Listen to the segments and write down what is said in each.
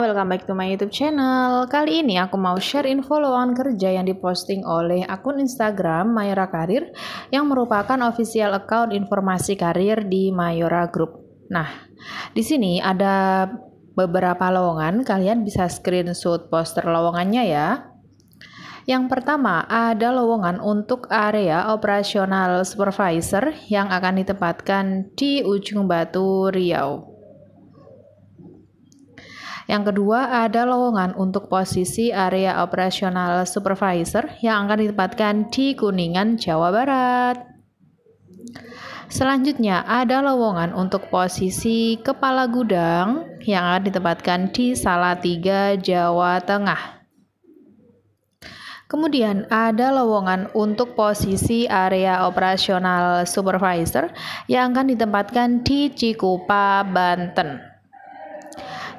Welcome back to my YouTube channel. Kali ini aku mau share info lowongan kerja yang diposting oleh akun Instagram Mayora Karir yang merupakan official account informasi karir di Mayora Group. Nah, di sini ada beberapa lowongan, kalian bisa screenshot poster lowongannya ya. Yang pertama, ada lowongan untuk area operasional supervisor yang akan ditempatkan di ujung batu Riau. Yang kedua, ada lowongan untuk posisi area operasional supervisor yang akan ditempatkan di Kuningan, Jawa Barat. Selanjutnya, ada lowongan untuk posisi kepala gudang yang akan ditempatkan di Salatiga, Jawa Tengah. Kemudian ada lowongan untuk posisi area operasional supervisor yang akan ditempatkan di Cikupa, Banten.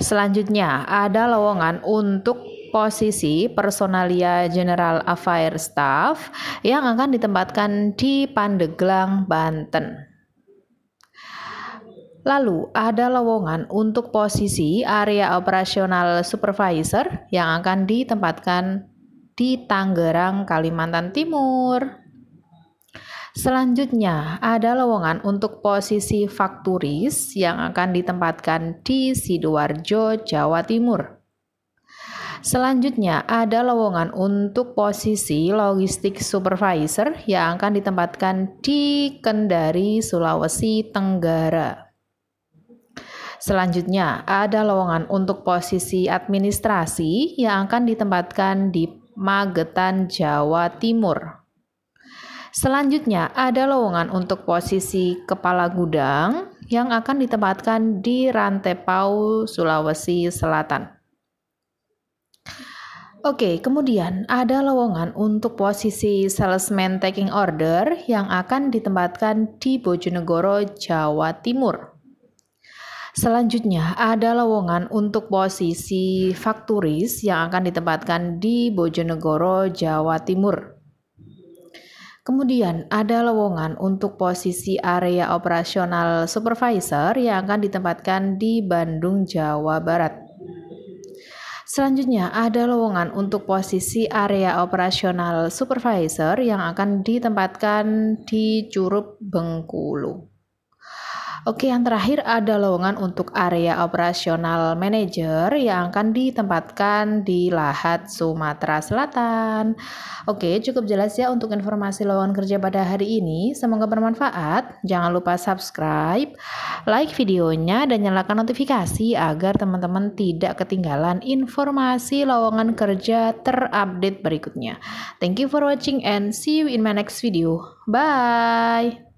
Selanjutnya, ada lowongan untuk posisi personalia General affairs Staff yang akan ditempatkan di Pandeglang, Banten. Lalu, ada lowongan untuk posisi area operasional supervisor yang akan ditempatkan di Tangerang, Kalimantan Timur. Selanjutnya, ada lowongan untuk posisi fakturis yang akan ditempatkan di Sidoarjo, Jawa Timur. Selanjutnya, ada lowongan untuk posisi logistik supervisor yang akan ditempatkan di Kendari, Sulawesi Tenggara. Selanjutnya, ada lowongan untuk posisi administrasi yang akan ditempatkan di Magetan, Jawa Timur. Selanjutnya, ada lowongan untuk posisi kepala gudang yang akan ditempatkan di Rantai Pau, Sulawesi Selatan. Oke, kemudian ada lowongan untuk posisi salesman taking order yang akan ditempatkan di Bojonegoro, Jawa Timur. Selanjutnya, ada lowongan untuk posisi fakturis yang akan ditempatkan di Bojonegoro, Jawa Timur. Kemudian ada lowongan untuk posisi area operasional supervisor yang akan ditempatkan di Bandung, Jawa Barat. Selanjutnya ada lowongan untuk posisi area operasional supervisor yang akan ditempatkan di Curup Bengkulu. Oke, yang terakhir ada lowongan untuk area operasional manager yang akan ditempatkan di Lahat, Sumatera Selatan. Oke, cukup jelas ya untuk informasi lowongan kerja pada hari ini. Semoga bermanfaat. Jangan lupa subscribe, like videonya, dan nyalakan notifikasi agar teman-teman tidak ketinggalan informasi lowongan kerja terupdate berikutnya. Thank you for watching and see you in my next video. Bye!